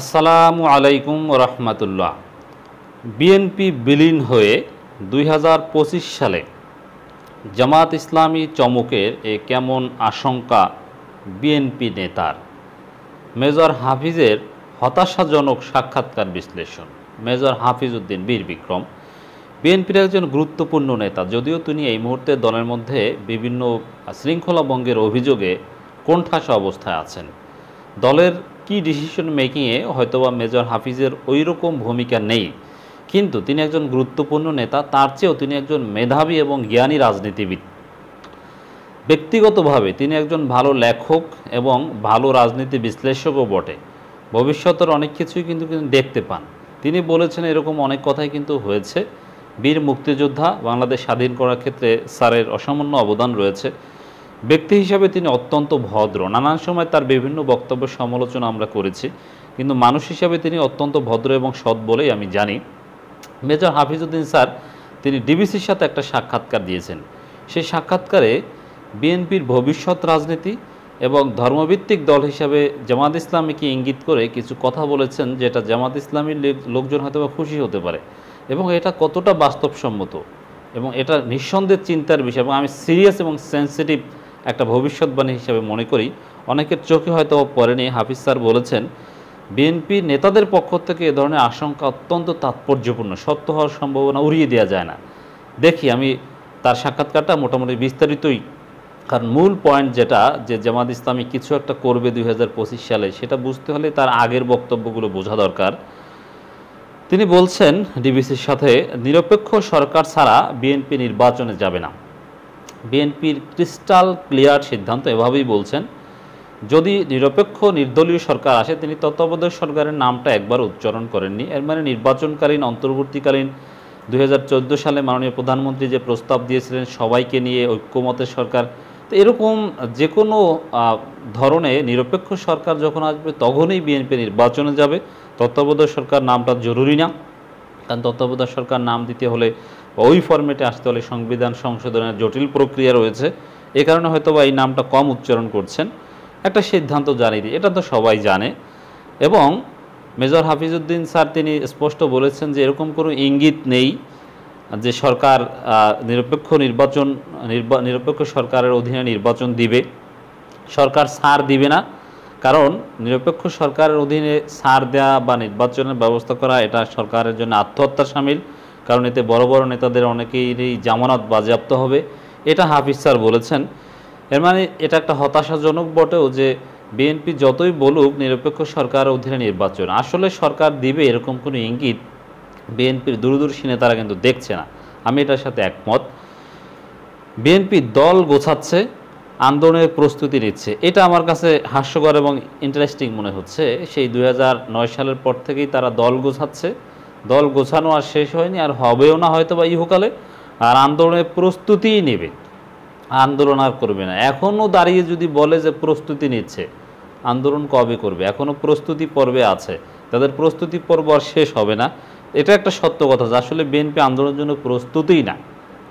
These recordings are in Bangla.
আসসালামু আলাইকুম রহমাতুল্লাহ বিএনপি বিলীন হয়ে দুই সালে জামাত ইসলামী চমকের এ কেমন আশঙ্কা বিএনপি নেতার মেজর হাফিজের হতাশাজনক সাক্ষাৎকার বিশ্লেষণ মেজর হাফিজ উদ্দিন বীর বিক্রম বিএনপির একজন গুরুত্বপূর্ণ নেতা যদিও তিনি এই মুহূর্তে দলের মধ্যে বিভিন্ন শৃঙ্খলাভঙ্গের অভিযোগে কোণঠাসা অবস্থায় আছেন দলের কি ডিসিশন মেকিংয়ে হয়তোবা মেজর হাফিজের ওই রকম ভূমিকা নেই কিন্তু তিনি একজন গুরুত্বপূর্ণ নেতা তার চেয়েও তিনি একজন মেধাবী এবং জ্ঞানী রাজনীতিবিদ ব্যক্তিগতভাবে তিনি একজন ভালো লেখক এবং ভালো রাজনীতি বিশ্লেষকও বটে ভবিষ্যতের অনেক কিছুই কিন্তু দেখতে পান তিনি বলেছেন এরকম অনেক কথাই কিন্তু হয়েছে বীর মুক্তিযোদ্ধা বাংলাদেশ স্বাধীন করার ক্ষেত্রে স্যারের অসামান্য অবদান রয়েছে ব্যক্তি হিসাবে তিনি অত্যন্ত ভদ্র নানান সময় তার বিভিন্ন বক্তব্য সমালোচনা আমরা করেছি কিন্তু মানুষ হিসাবে তিনি অত্যন্ত ভদ্র এবং সৎ বলেই আমি জানি মেজর হাফিজউদ্দিন স্যার তিনি ডিবিসির সাথে একটা সাক্ষাৎকার দিয়েছেন সেই সাক্ষাৎকারে বিএনপির ভবিষ্যৎ রাজনীতি এবং ধর্মভিত্তিক দল হিসাবে জামাত ইসলামীকে ইঙ্গিত করে কিছু কথা বলেছেন যেটা জামাত ইসলামীর লোকজন হয়তো খুশি হতে পারে এবং এটা কতটা বাস্তবসম্মত এবং এটা নিঃসন্দেহ চিন্তার বিষয় এবং আমি সিরিয়াস এবং সেন্সিটিভ একটা ভবিষ্যৎবাণী হিসেবে মনে করি অনেকের চোখে হয়তো পড়েনি হাফিজ স্যার বলেছেন বিএনপি নেতাদের পক্ষ থেকে এ ধরনের আশঙ্কা অত্যন্ত তাৎপর্যপূর্ণ সত্য হওয়ার সম্ভাবনা উড়িয়ে দেওয়া যায় না দেখি আমি তার সাক্ষাৎকারটা মোটামুটি বিস্তারিতই কারণ মূল পয়েন্ট যেটা যে জামাত ইসলামী কিছু একটা করবে দুই সালে সেটা বুঝতে হলে তার আগের বক্তব্যগুলো বোঝা দরকার তিনি বলছেন ডিবিসির সাথে নিরপেক্ষ সরকার ছাড়া বিএনপি নির্বাচনে যাবে না বিএনপির ক্রিস্টাল ক্লিয়ার সিদ্ধান্ত এভাবেই বলছেন যদি নিরপেক্ষ নির্দলীয় সরকার আসে তিনি তত্ত্বাবধায়ক সরকারের নামটা একবার উচ্চারণ করেননি এর মানে নির্বাচনকালীন অন্তর্বর্তীকালীন দুই সালে মাননীয় প্রধানমন্ত্রী যে প্রস্তাব দিয়েছিলেন সবাইকে নিয়ে ঐক্যমতের সরকার তো এরকম যে কোনো ধরনে নিরপেক্ষ সরকার যখন আসবে তখনই বিএনপি নির্বাচনে যাবে তত্ত্বাবধায়ক সরকার নামটা জরুরি না কারণ তত্ত্বাবধায়ক সরকার নাম দিতে হলে ওই ফর্মেটে আসতে হলে সংবিধান সংশোধনের জটিল প্রক্রিয়া রয়েছে এ কারণে হয়তো বা এই নামটা কম উচ্চারণ করছেন একটা সিদ্ধান্ত জানিয়ে দিই এটা তো সবাই জানে এবং মেজর হাফিজুদ্দিন স্যার তিনি স্পষ্ট বলেছেন যে এরকম কোনো ইঙ্গিত নেই যে সরকার নিরপেক্ষ নির্বাচন নিরপেক্ষ সরকারের অধীনে নির্বাচন দিবে সরকার সার দিবে না কারণ নিরপেক্ষ সরকারের অধীনে সার দেয়া বা নির্বাচনের ব্যবস্থা করা এটা সরকারের জন্য আত্মহত্যা সামিল কারণ এতে বড় বড় নেতাদের অনেকেরই জামানত বাজেয়াপ্ত হবে এটা হাফিজ স্যার বলেছেন এর মানে এটা একটা হতাশাজনক বটেও যে বিএনপি যতই বলুক নিরপেক্ষ সরকার অধীনে নির্বাচন আসলে সরকার দিবে এরকম কোনো ইঙ্গিত বিএনপির দূরদর্শী নেতারা কিন্তু দেখছে না আমি এটার সাথে একমত বিএনপি দল গোছাচ্ছে আন্দোলনের প্রস্তুতি নিচ্ছে এটা আমার কাছে হাস্যকর এবং ইন্টারেস্টিং মনে হচ্ছে সেই দুই সালের পর থেকেই তারা দল গোছাচ্ছে দল গোছানো আর শেষ হয়নি আর হবেও না হয়তো বা ইহকালে আর আন্দোলনের প্রস্তুতিই নেবে আন্দোলন আর করবে না এখনও দাঁড়িয়ে যদি বলে যে প্রস্তুতি নিচ্ছে আন্দোলন কবে করবে এখনও প্রস্তুতি পর্বে আছে তাদের প্রস্তুতি পর্ব আর শেষ হবে না এটা একটা সত্য কথা যে আসলে বিএনপি আন্দোলনের জন্য প্রস্তুতিই না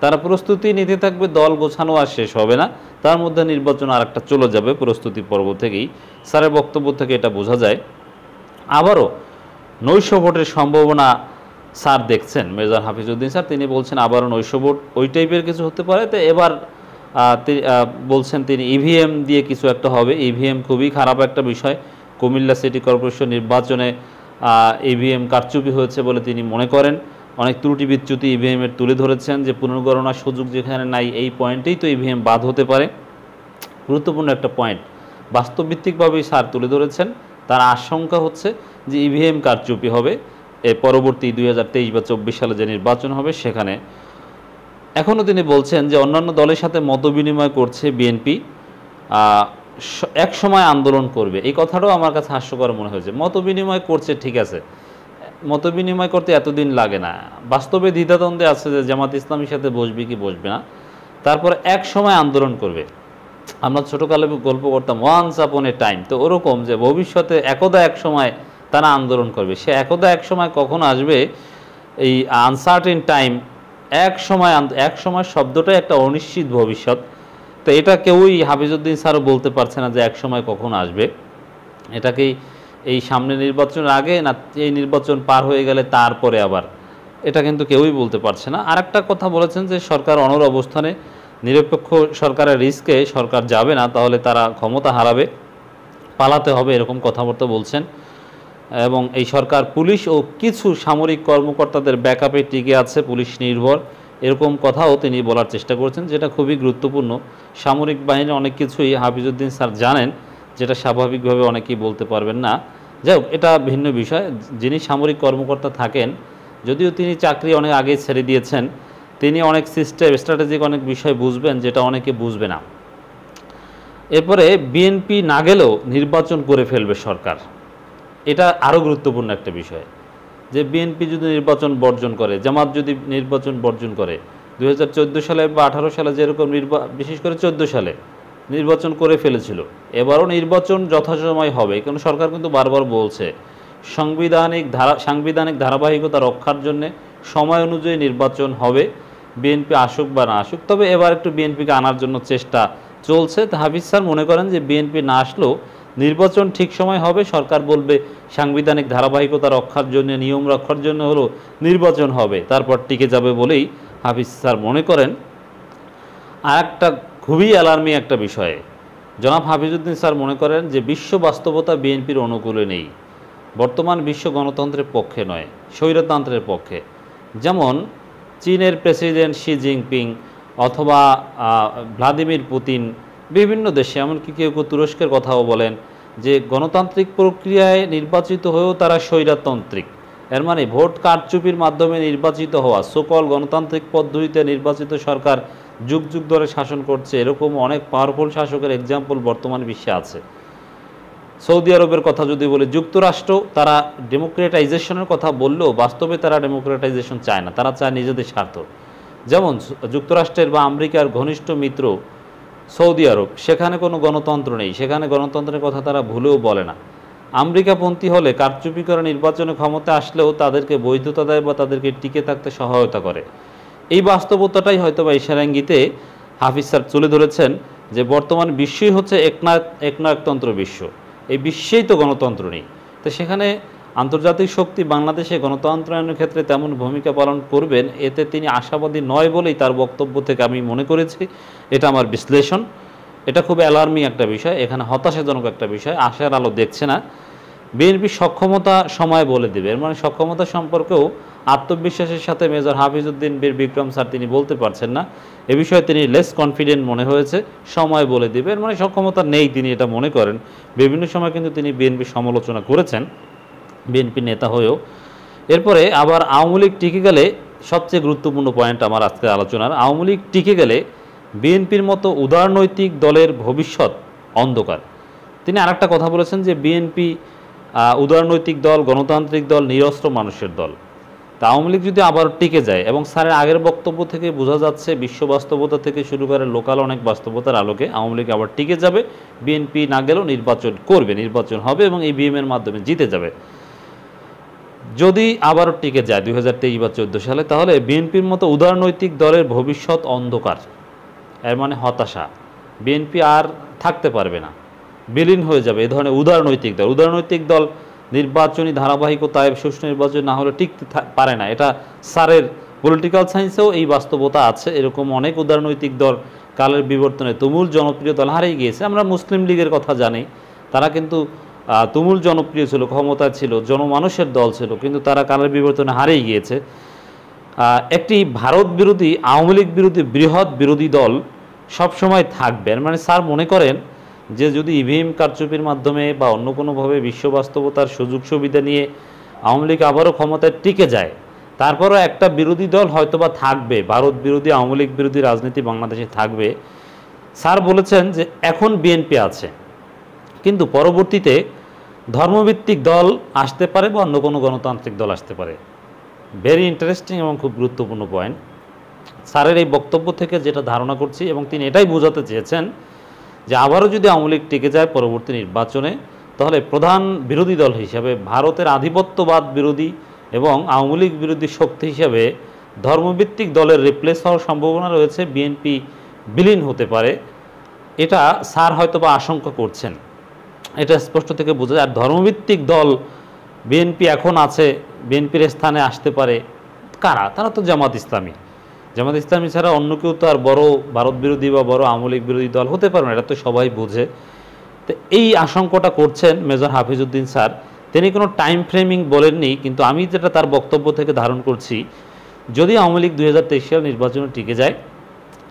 তারা প্রস্তুতি নিতে থাকবে দল গোছানো আর শেষ হবে না তার মধ্যে নির্বাচন আর একটা চলে যাবে প্রস্তুতি পর্ব থেকেই স্যারের বক্তব্য থেকে এটা বোঝা যায় আবারও নৈশ ভোটের সম্ভাবনা স্যার দেখছেন মেজর হাফিজউদ্দিন স্যার তিনি বলছেন আবারও নৈশ ভোট ওই টাইপের কিছু হতে পারে তো এবার বলছেন তিনি ইভিএম e দিয়ে কিছু একটা হবে ইভিএম e খুবই খারাপ একটা বিষয় কুমিল্লা সিটি কর্পোরেশন নির্বাচনে ইভিএম e কারচুপি হয়েছে বলে তিনি মনে করেন অনেক ত্রুটি বিচ্যুতি ইভিএমের তুলে ধরেছেন যে পুনর্গণনার সুযোগ যেখানে নাই এই পয়েন্টেই তো ইভিএম বাদ হতে পারে গুরুত্বপূর্ণ একটা পয়েন্ট বাস্তবভিত্তিকভাবেই স্যার তুলে ধরেছেন তার আশঙ্কা হচ্ছে যে ইভিএম e কারচুপি হবে এ পরবর্তী দুই হাজার বা চব্বিশ সালে যে নির্বাচন হবে সেখানে এখনও তিনি বলছেন যে অন্যান্য দলের সাথে মত বিনিময় করছে বিএনপি এক সময় আন্দোলন করবে এই কথাটাও আমার কাছে হাস্যকর মনে হয়েছে মত বিনিময় করছে ঠিক আছে মত বিনিময় করতে এতদিন লাগে না বাস্তবে দ্বিধাদ্বন্দ্বে আছে যে জামাত ইসলামীর সাথে বসবে কি বসবে না তারপর এক সময় আন্দোলন করবে আমরা ছোটোকালে গল্প করতাম ওয়ান্স আপন এ টাইম তো ওরকম যে ভবিষ্যতে একদা এক সময় তারা আন্দোলন করবে সে একদা এক সময় কখন আসবে এই আনসার্টেন টাইম এক সময় এক সময় শব্দটাই একটা অনিশ্চিত ভবিষ্যৎ তো এটা কেউই হাফিজুদ্দিন স্যারও বলতে পারছে না যে এক সময় কখন আসবে এটাকেই এই সামনে নির্বাচনের আগে না এই নির্বাচন পার হয়ে গেলে তারপরে আবার এটা কিন্তু কেউই বলতে পারছে না আর একটা কথা বলেছেন যে সরকার অনর অবস্থানে নিরপেক্ষ সরকারের রিস্কে সরকার যাবে না তাহলে তারা ক্ষমতা হারাবে পালাতে হবে এরকম কথাবার্তা বলছেন এবং এই সরকার পুলিশ ও কিছু সামরিক কর্মকর্তাদের ব্যাকআপে টিকে আছে পুলিশ নির্ভর এরকম কথাও তিনি বলার চেষ্টা করছেন যেটা খুবই গুরুত্বপূর্ণ সামরিক বাহিনী অনেক কিছুই হাফিজুদ্দিন স্যার জানেন যেটা স্বাভাবিকভাবে অনেকেই বলতে পারবেন না যাই হোক এটা ভিন্ন বিষয় যিনি সামরিক কর্মকর্তা থাকেন যদিও তিনি চাকরি অনেক আগে ছেড়ে দিয়েছেন তিনি অনেক সিস্টেম স্ট্র্যাটেজিক অনেক বিষয় বুঝবেন যেটা অনেকে বুঝবে না এরপরে বিএনপি না গেলেও নির্বাচন করে ফেলবে সরকার এটা আরও গুরুত্বপূর্ণ একটা বিষয় যে বিএনপি যদি নির্বাচন বর্জন করে জামাত যদি নির্বাচন বর্জন করে দু সালে বা আঠারো সালে যেরকম নির্বা বিশেষ করে চোদ্দো সালে নির্বাচন করে ফেলেছিল এবারও নির্বাচন যথাসময় হবে কেন সরকার কিন্তু বারবার বলছে সাংবিধানিক ধারা সাংবিধানিক ধারাবাহিকতা রক্ষার জন্যে সময় অনুযায়ী নির্বাচন হবে বিএনপি আসুক বা না আসুক তবে এবার একটু বিএনপিকে আনার জন্য চেষ্টা চলছে হাফিজ স্যার মনে করেন যে বিএনপি না আসলেও নির্বাচন ঠিক সময় হবে সরকার বলবে সাংবিধানিক ধারাবাহিকতা রক্ষার জন্য নিয়ম রক্ষার জন্য হলো নির্বাচন হবে তারপর টিকে যাবে বলেই হাফিজ স্যার মনে করেন আর একটা খুবই অ্যালার্মিং একটা বিষয়ে জনাব হাফিজুদ্দিন স্যার মনে করেন যে বিশ্ব বাস্তবতা বিএনপির অনুকূলে নেই বর্তমান বিশ্ব গণতন্ত্রের পক্ষে নয় স্বৈরতন্ত্রের পক্ষে যেমন চীনের প্রেসিডেন্ট শি জিনপিং অথবা ভ্লাদিমির পুতিন বিভিন্ন দেশে এমনকি কেউ কেউ তুরস্কের কথাও বলেন যে গণতান্ত্রিক প্রক্রিয়ায় নির্বাচিত হয়েও তারা স্বৈরাতান্ত্রিক এর মানে ভোট কারচুপির মাধ্যমে নির্বাচিত হওয়া সকল গণতান্ত্রিক পদ্ধতিতে নির্বাচিত সরকার যুগ যুগ ধরে শাসন করছে এরকম অনেক পাওয়ারফুল শাসকের এক্সাম্পল বর্তমান বিশ্বে আছে সৌদি আরবের কথা যদি বলে যুক্তরাষ্ট্র তারা ডেমোক্রেটাইজেশনের কথা বললেও বাস্তবে তারা ডেমোক্রেটাইজেশন চায় না তারা চায় নিজেদের স্বার্থ যেমন যুক্তরাষ্ট্রের বা আমেরিকার ঘনিষ্ঠ মিত্র সৌদি আরব সেখানে কোনো গণতন্ত্র নেই সেখানে গণতন্ত্রের কথা তারা ভুলেও বলে না আমেরিকাপন্থী হলে কারচুপি করে নির্বাচনে ক্ষমতা আসলেও তাদেরকে বৈধতা দেয় বা তাদেরকে টিকে থাকতে সহায়তা করে এই বাস্তবতাটাই হয়তো বা ইশারাঙ্গিতে হাফিজ স্যার তুলে ধরেছেন যে বর্তমান বিশ্বই হচ্ছে একনায়ক একনায়কতন্ত্র বিশ্ব এই বিশ্বেই তো গণতন্ত্র নেই তো সেখানে আন্তর্জাতিক শক্তি বাংলাদেশে গণতন্ত্রায়নের ক্ষেত্রে তেমন ভূমিকা পালন করবেন এতে তিনি আশাবাদী নয় বলেই তার বক্তব্য থেকে আমি মনে করেছি এটা আমার বিশ্লেষণ এটা খুব অ্যালার্মিং একটা বিষয় এখানে হতাশাজনক একটা বিষয় আশার আলো দেখছে না বিএনপি সক্ষমতা সময় বলে দেবে মানে সক্ষমতা সম্পর্কেও আত্মবিশ্বাসের সাথে মেজর হাফিজুদ্দিন বীর বিক্রম স্যার তিনি বলতে পারছেন না এ বিষয়ে তিনি লেস কনফিডেন্ট মনে হয়েছে সময় বলে দিবে এর মানে সক্ষমতা নেই তিনি এটা মনে করেন বিভিন্ন সময় কিন্তু তিনি বিএনপি সমালোচনা করেছেন বিএনপি নেতা হয়েও এরপরে আবার আওয়ামী লীগ টিকে গেলে সবচেয়ে গুরুত্বপূর্ণ পয়েন্ট আমার আজকে আলোচনার আওয়ামী লীগ টিকে গেলে বিএনপির মতো উদারনৈতিক দলের ভবিষ্যৎ অন্ধকার তিনি আরেকটা কথা বলেছেন যে বিএনপি উদারনৈতিক দল গণতান্ত্রিক দল নিরস্ত্র মানুষের দল তা আওয়ামী লীগ যদি আবার টিকে যায় এবং স্যারের আগের বক্তব্য থেকে বোঝা যাচ্ছে বিশ্ব বাস্তবতা থেকে শুরু করে লোকাল অনেক বাস্তবতার আলোকে আওয়ামী লীগ আবার টিকে যাবে বিএনপি না গেলেও নির্বাচন করবে নির্বাচন হবে এবং এই বিএমের মাধ্যমে জিতে যাবে যদি আবারও টিকে যায় দুই হাজার তেইশ বা চোদ্দো সালে তাহলে বিএনপির মতো উদারনৈতিক দলের ভবিষ্যৎ অন্ধকার এর মানে হতাশা বিএনপি আর থাকতে পারবে না বিলীন হয়ে যাবে এ ধরনের উদারনৈতিক দল উদারনৈতিক দল নির্বাচনী ধারাবাহিকতায় সুষ্ঠু নির্বাচন না হলে টিকতে পারে না এটা স্যারের পলিটিক্যাল সায়েন্সেও এই বাস্তবতা আছে এরকম অনেক উদারনৈতিক দল কালের বিবর্তনে তুমুল জনপ্রিয় দল হারিয়ে গিয়েছে আমরা মুসলিম লীগের কথা জানি তারা কিন্তু তুমুল জনপ্রিয় ছিল ক্ষমতা ছিল জনমানুষের দল ছিল কিন্তু তারা কালের বিবর্তনে হারিয়ে গিয়েছে একটি ভারত বিরোধী আওয়ামী লীগ বিরোধী বৃহৎ বিরোধী দল সবসময় থাকবেন মানে স্যার মনে করেন যে যদি ইভিএম কারচুপির মাধ্যমে বা অন্য কোনোভাবে বিশ্ব বাস্তবতার সুযোগ সুবিধা নিয়ে আওয়ামী লীগ আবারও ক্ষমতায় টিকে যায় তারপরও একটা বিরোধী দল হয়তোবা থাকবে ভারত বিরোধী আওয়ামী লীগ বিরোধী রাজনীতি বাংলাদেশে থাকবে স্যার বলেছেন যে এখন বিএনপি আছে কিন্তু পরবর্তীতে ধর্মভিত্তিক দল আসতে পারে বা অন্য কোনো গণতান্ত্রিক দল আসতে পারে ভেরি ইন্টারেস্টিং এবং খুব গুরুত্বপূর্ণ পয়েন্ট স্যারের এই বক্তব্য থেকে যেটা ধারণা করছি এবং তিনি এটাই বোঝাতে চেয়েছেন যে আবারও যদি আওয়ামী লীগ টিকে যায় পরবর্তী নির্বাচনে তাহলে প্রধান বিরোধী দল হিসাবে ভারতের আধিপত্যবাদ বিরোধী এবং আওয়ামী লীগ বিরোধী শক্তি হিসাবে ধর্মভিত্তিক দলের রিপ্লেস হওয়ার সম্ভাবনা রয়েছে বিএনপি বিলীন হতে পারে এটা স্যার হয়তো বা আশঙ্কা করছেন এটা স্পষ্ট থেকে বোঝা যায় আর ধর্মভিত্তিক দল বিএনপি এখন আছে বিএনপির স্থানে আসতে পারে কারা তারা তো জামাত ইসলামী জামাত ইসলামী ছাড়া অন্য কেউ তো আর বড় ভারত বিরোধী বা বড় আমলিক বিরোধী দল হতে পারবে না এটা তো সবাই বোঝে তো এই আশঙ্কাটা করছেন মেজর হাফিজউদ্দিন স্যার তিনি কোনো টাইম ফ্রেমিং বলেননি কিন্তু আমি যেটা তার বক্তব্য থেকে ধারণ করছি যদি আওয়ামী লীগ দুই সাল নির্বাচনে টিকে যায়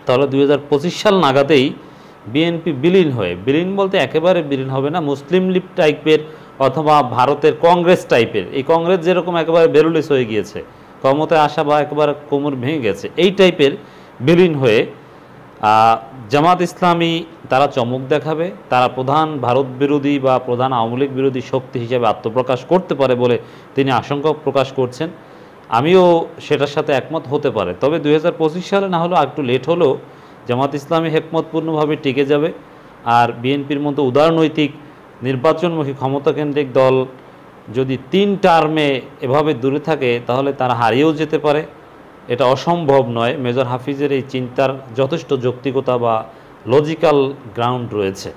তাহলে দুই সাল নাগাদেই বিএনপি বিলীন হয়ে বিলীন বলতে একেবারে বিলীন হবে না মুসলিম লীগ টাইপের অথবা ভারতের কংগ্রেস টাইপের এই কংগ্রেস যেরকম একেবারে বেরুলিস হয়ে গিয়েছে ক্ষমতায় আসা বা একবার কোমর ভেঙে গেছে এই টাইপের বিলীন হয়ে জামাত ইসলামী তারা চমক দেখাবে তারা প্রধান ভারত বিরোধী বা প্রধান আওয়ামী লীগ বিরোধী শক্তি হিসেবে আত্মপ্রকাশ করতে পারে বলে তিনি আশঙ্কা প্রকাশ করছেন আমিও সেটার সাথে একমত হতে পারে তবে দুই সালে না হলেও একটু লেট হলেও জামাত ইসলামী হেকমতপূর্ণভাবে টিকে যাবে আর বিএনপির মতো উদারনৈতিক নির্বাচনমুখী ক্ষমতাকেন্দ্রিক দল যদি তিন টার্মে এভাবে দূরে থাকে তাহলে তারা হারিয়েও যেতে পারে এটা অসম্ভব নয় মেজর হাফিজের এই চিন্তার যথেষ্ট যৌক্তিকতা বা লজিক্যাল গ্রাউন্ড রয়েছে